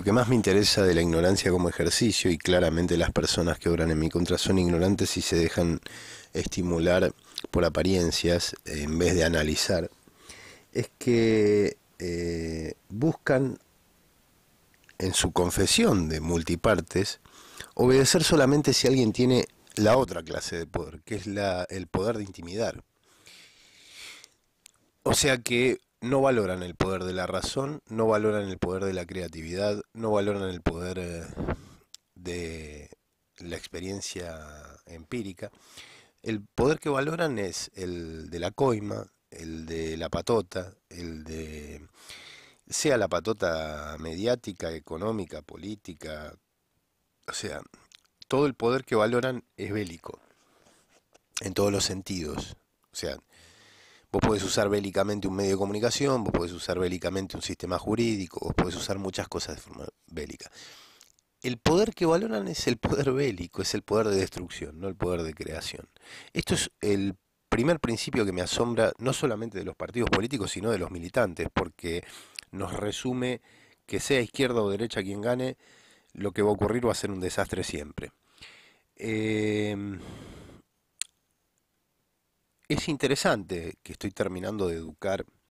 Lo que más me interesa de la ignorancia como ejercicio, y claramente las personas que obran en mi contra son ignorantes y se dejan estimular por apariencias eh, en vez de analizar, es que eh, buscan en su confesión de multipartes obedecer solamente si alguien tiene la otra clase de poder, que es la, el poder de intimidar. O sea que no valoran el poder de la razón, no valoran el poder de la creatividad, no valoran el poder eh, de la experiencia empírica. El poder que valoran es el de la coima, el de la patota, el de sea la patota mediática, económica, política, o sea, todo el poder que valoran es bélico, en todos los sentidos. O sea, Vos podés usar bélicamente un medio de comunicación, vos podés usar bélicamente un sistema jurídico, vos podés usar muchas cosas de forma bélica. El poder que valoran es el poder bélico, es el poder de destrucción, no el poder de creación. Esto es el primer principio que me asombra no solamente de los partidos políticos, sino de los militantes, porque nos resume que sea izquierda o derecha quien gane, lo que va a ocurrir va a ser un desastre siempre. Eh, es interesante que estoy terminando de educar